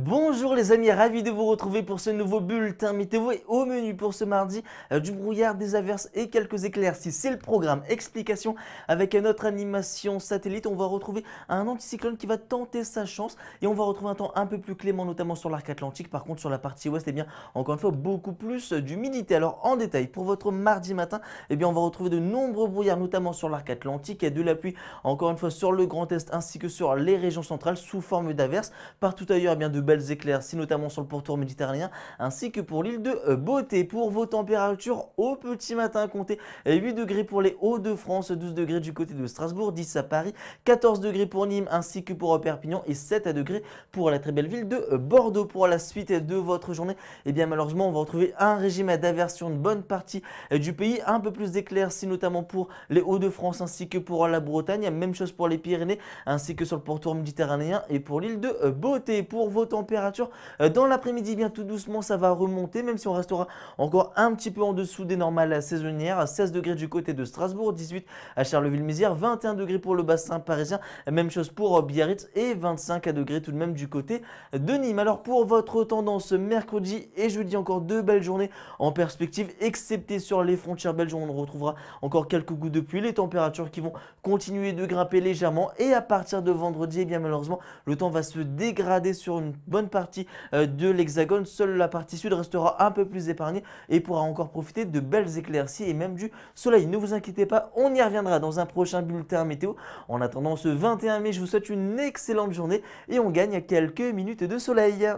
Bonjour les amis, ravi de vous retrouver pour ce nouveau bulletin Mettez-vous au menu pour ce mardi euh, du brouillard, des averses et quelques éclaircies. C'est le programme explication avec notre animation satellite. On va retrouver un anticyclone qui va tenter sa chance et on va retrouver un temps un peu plus clément notamment sur l'arc atlantique. Par contre sur la partie ouest, eh bien encore une fois beaucoup plus euh, d'humidité. Alors en détail pour votre mardi matin, eh bien on va retrouver de nombreux brouillards notamment sur l'arc atlantique et de la pluie encore une fois sur le Grand Est ainsi que sur les régions centrales sous forme d'averses. Partout ailleurs, eh bien de belles éclairs, si notamment sur le pourtour méditerranéen, ainsi que pour l'île de euh, Beauté. Pour vos températures au petit matin, comptez 8 degrés pour les Hauts-de-France, 12 degrés du côté de Strasbourg, 10 à Paris, 14 degrés pour Nîmes ainsi que pour euh, Perpignan et 7 à degrés pour la très belle ville de euh, Bordeaux. Pour la suite de votre journée, et eh bien malheureusement, on va retrouver un régime d'aversion de bonne partie du pays, un peu plus si notamment pour les Hauts-de-France ainsi que pour la Bretagne, même chose pour les Pyrénées ainsi que sur le pourtour méditerranéen et pour l'île de Beauté. Pour vos température. températures. Dans l'après-midi, eh bien tout doucement, ça va remonter, même si on restera encore un petit peu en dessous des normales saisonnières. 16 degrés du côté de Strasbourg, 18 à Charleville-Mézières, 21 degrés pour le bassin parisien, même chose pour euh, Biarritz et 25 degrés tout de même du côté de Nîmes. Alors pour votre tendance mercredi et jeudi, encore deux belles journées en perspective, excepté sur les frontières belges, où on retrouvera encore quelques gouttes de pluie, les températures qui vont continuer de grimper légèrement et à partir de vendredi, eh bien malheureusement, le temps va se dégrader sur une bonne partie euh, de l'hexagone. Seule la partie sud restera un peu plus épargnée et pourra encore profiter de belles éclaircies et même du soleil. Ne vous inquiétez pas, on y reviendra dans un prochain bulletin météo. En attendant ce 21 mai, je vous souhaite une excellente journée et on gagne quelques minutes de soleil.